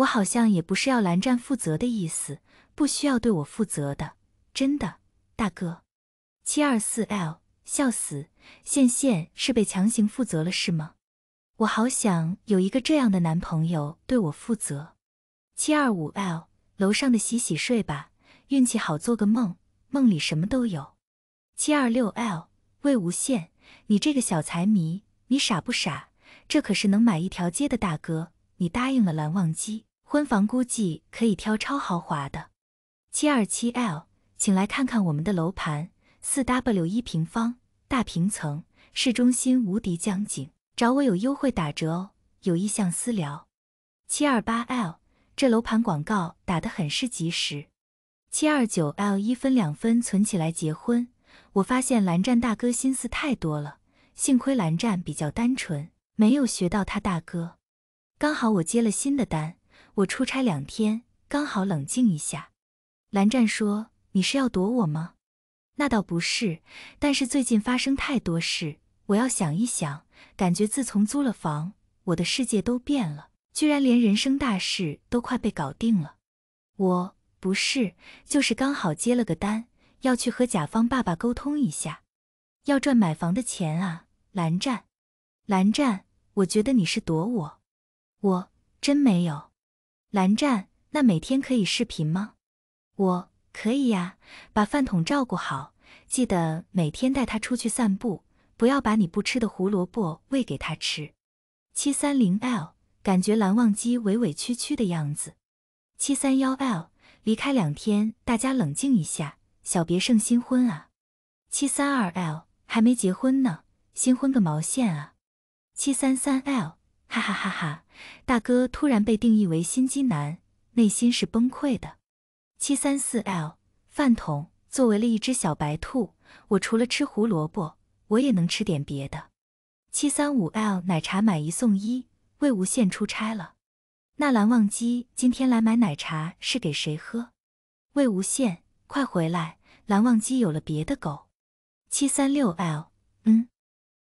我好像也不是要蓝湛负责的意思，不需要对我负责的，真的，大哥。七二四 l 笑死，羡羡是被强行负责了是吗？我好想有一个这样的男朋友对我负责。七二五 l 楼上的洗洗睡吧，运气好做个梦，梦里什么都有。七二六 l 魏无羡，你这个小财迷，你傻不傻？这可是能买一条街的大哥，你答应了蓝忘机。婚房估计可以挑超豪华的，七二七 L，请来看看我们的楼盘，四 W 一平方，大平层，市中心无敌江景，找我有优惠打折哦，有意向私聊。七二八 L，这楼盘广告打得很是及时。七二九 L，一分两分存起来结婚。我发现蓝湛大哥心思太多了，幸亏蓝湛比较单纯，没有学到他大哥。刚好我接了新的单。我出差两天，刚好冷静一下。蓝湛说：“你是要躲我吗？”那倒不是，但是最近发生太多事，我要想一想。感觉自从租了房，我的世界都变了，居然连人生大事都快被搞定了。我不是，就是刚好接了个单，要去和甲方爸爸沟通一下，要赚买房的钱啊。蓝湛，蓝湛，我觉得你是躲我。我真没有。蓝湛，那每天可以视频吗？我可以呀，把饭桶照顾好，记得每天带他出去散步，不要把你不吃的胡萝卜喂给他吃。七三零 l 感觉蓝忘机委委屈屈的样子。七三幺 l 离开两天，大家冷静一下，小别胜新婚啊。七三二 l 还没结婚呢，新婚个毛线啊。七三三 l。哈哈哈哈，大哥突然被定义为心机男，内心是崩溃的。七三四 L 饭桶，作为了一只小白兔，我除了吃胡萝卜，我也能吃点别的。七三五 L 奶茶买一送一，魏无羡出差了。那蓝忘机今天来买奶茶是给谁喝？魏无羡，快回来！蓝忘机有了别的狗。七三六 L，嗯，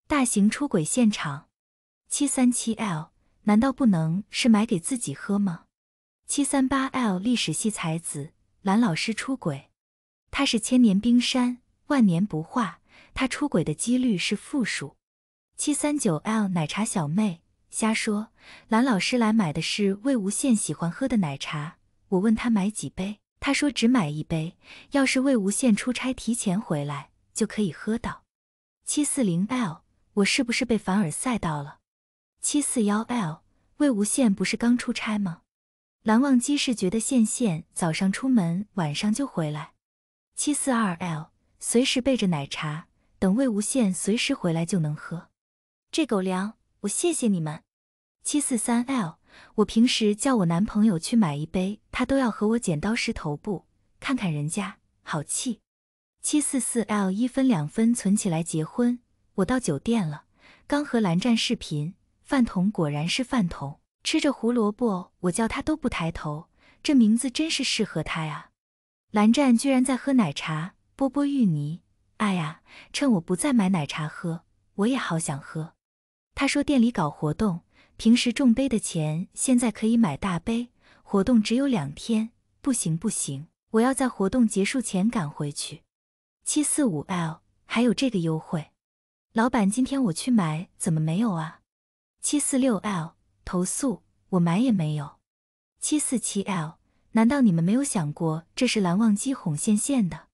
大型出轨现场。七三七 L 难道不能是买给自己喝吗？七三八 L 历史系才子蓝老师出轨，他是千年冰山，万年不化，他出轨的几率是负数。七三九 L 奶茶小妹瞎说，蓝老师来买的是魏无羡喜欢喝的奶茶，我问他买几杯，他说只买一杯，要是魏无羡出差提前回来就可以喝到。七四零 L 我是不是被凡尔赛到了？七四幺 l，魏无羡不是刚出差吗？蓝忘机是觉得羡羡早上出门，晚上就回来。七四二 l，随时备着奶茶，等魏无羡随时回来就能喝。这狗粮，我谢谢你们。七四三 l，我平时叫我男朋友去买一杯，他都要和我剪刀石头布，看看人家，好气。七四四 l，一分两分存起来结婚。我到酒店了，刚和蓝湛视频。饭桶果然是饭桶，吃着胡萝卜，我叫他都不抬头。这名字真是适合他呀！蓝湛居然在喝奶茶，波波芋泥。哎呀，趁我不在买奶茶喝，我也好想喝。他说店里搞活动，平时中杯的钱现在可以买大杯，活动只有两天。不行不行，我要在活动结束前赶回去。七四五 L，还有这个优惠。老板，今天我去买怎么没有啊？七四六 L 投诉，我买也没有。七四七 L，难道你们没有想过这是蓝忘机哄线线的？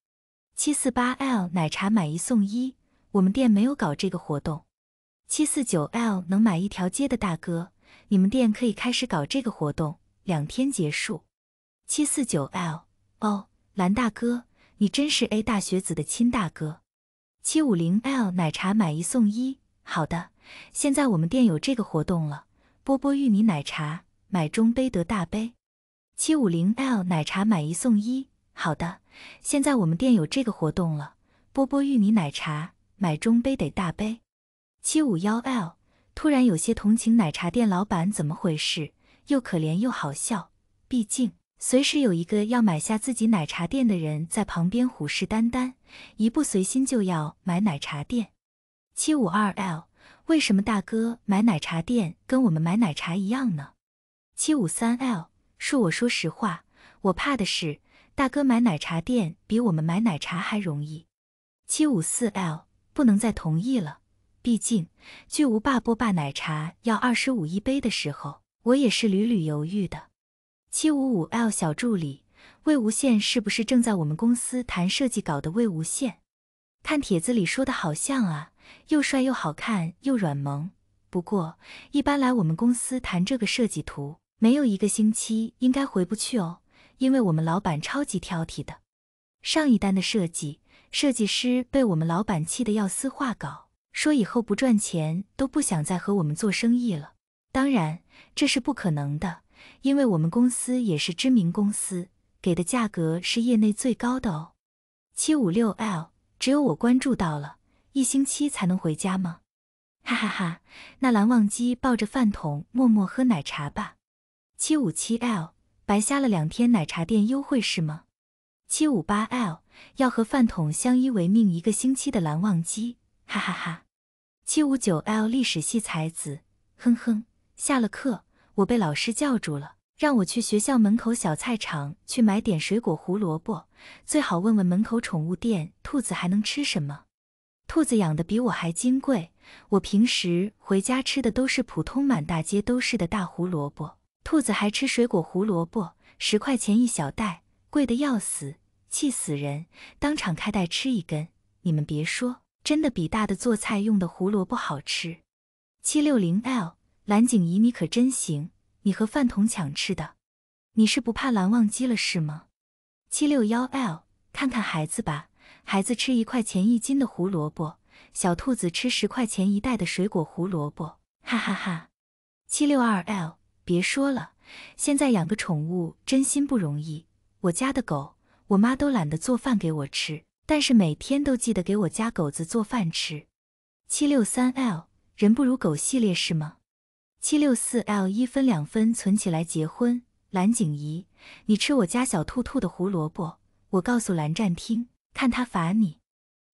七四八 L 奶茶买一送一，我们店没有搞这个活动。七四九 L 能买一条街的大哥，你们店可以开始搞这个活动，两天结束。七四九 L 哦，蓝大哥，你真是 A 大学子的亲大哥。七五零 L 奶茶买一送一。好的，现在我们店有这个活动了，波波芋泥奶茶买中杯得大杯，七五零 L 奶茶买一送一。好的，现在我们店有这个活动了，波波芋泥奶茶买中杯得大杯，七五幺 L。突然有些同情奶茶店老板，怎么回事？又可怜又好笑，毕竟随时有一个要买下自己奶茶店的人在旁边虎视眈眈，一不随心就要买奶茶店。七五二 l，为什么大哥买奶茶店跟我们买奶茶一样呢？七五三 l，恕我说实话，我怕的是大哥买奶茶店比我们买奶茶还容易。七五四 l，不能再同意了，毕竟巨无霸波霸奶茶要二十五一杯的时候，我也是屡屡犹豫的。七五五 l，小助理，魏无羡是不是正在我们公司谈设计稿的魏无羡？看帖子里说的好像啊。又帅又好看又软萌，不过一般来我们公司谈这个设计图，没有一个星期应该回不去哦，因为我们老板超级挑剔的。上一单的设计设计师被我们老板气得要撕画稿，说以后不赚钱都不想再和我们做生意了。当然这是不可能的，因为我们公司也是知名公司，给的价格是业内最高的哦。七五六 L 只有我关注到了。一星期才能回家吗？哈哈哈！那蓝忘机抱着饭桶默默喝奶茶吧。七五七 L 白瞎了两天奶茶店优惠是吗？七五八 L 要和饭桶相依为命一个星期的蓝忘机，哈哈哈。七五九 L 历史系才子，哼哼。下了课，我被老师叫住了，让我去学校门口小菜场去买点水果胡萝卜，最好问问门口宠物店兔子还能吃什么。兔子养的比我还金贵，我平时回家吃的都是普通满大街都是的大胡萝卜，兔子还吃水果胡萝卜，十块钱一小袋，贵的要死，气死人！当场开袋吃一根，你们别说，真的比大的做菜用的胡萝卜好吃。七六零 l 蓝景怡，你可真行，你和饭桶抢吃的，你是不怕蓝忘机了是吗？七六幺 l 看看孩子吧。孩子吃一块钱一斤的胡萝卜，小兔子吃十块钱一袋的水果胡萝卜，哈哈哈。七六二 l，别说了，现在养个宠物真心不容易。我家的狗，我妈都懒得做饭给我吃，但是每天都记得给我家狗子做饭吃。七六三 l，人不如狗系列是吗？七六四 l，一分两分存起来结婚。蓝景怡，你吃我家小兔兔的胡萝卜，我告诉蓝湛听。看他罚你，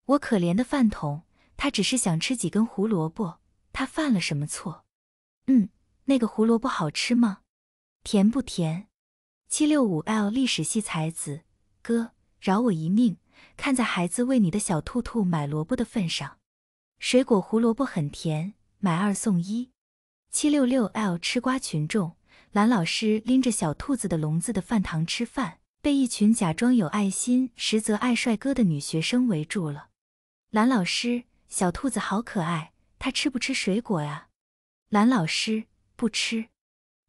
我可怜的饭桶，他只是想吃几根胡萝卜，他犯了什么错？嗯，那个胡萝卜好吃吗？甜不甜？七六五 L 历史系才子，哥饶我一命，看在孩子为你的小兔兔买萝卜的份上，水果胡萝卜很甜，买二送一。七六六 L 吃瓜群众，蓝老师拎着小兔子的笼子的饭堂吃饭。被一群假装有爱心，实则爱帅哥的女学生围住了。蓝老师，小兔子好可爱，它吃不吃水果啊？蓝老师不吃。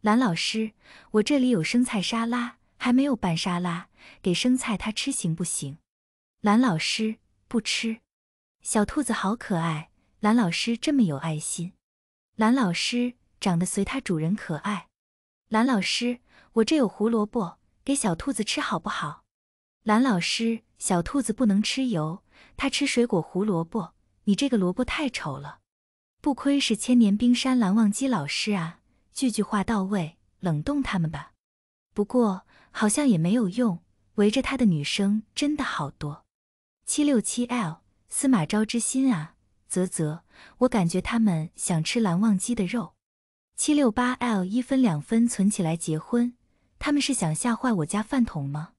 蓝老师，我这里有生菜沙拉，还没有拌沙拉，给生菜它吃行不行？蓝老师不吃。小兔子好可爱，蓝老师这么有爱心。蓝老师长得随它主人可爱。蓝老师，我这有胡萝卜。给小兔子吃好不好，蓝老师？小兔子不能吃油，它吃水果胡萝卜。你这个萝卜太丑了，不愧是千年冰山蓝忘机老师啊，句句话到位。冷冻他们吧，不过好像也没有用。围着他的女生真的好多。七六七 L 司马昭之心啊，啧啧，我感觉他们想吃蓝忘机的肉。七六八 L 一分两分存起来结婚。他们是想吓坏我家饭桶吗？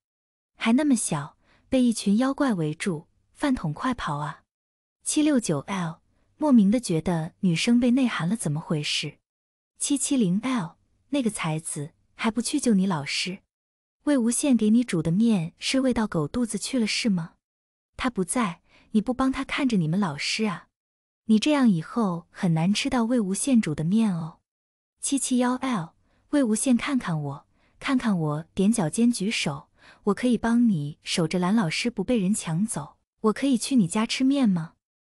还那么小，被一群妖怪围住，饭桶快跑啊！七六九 l，莫名的觉得女生被内涵了，怎么回事？七七零 l，那个才子还不去救你老师？魏无羡给你煮的面是喂到狗肚子去了是吗？他不在，你不帮他看着你们老师啊？你这样以后很难吃到魏无羡煮的面哦。七七幺 l，魏无羡看看我。看看我踮脚尖举手，我可以帮你守着蓝老师不被人抢走。我可以去你家吃面吗？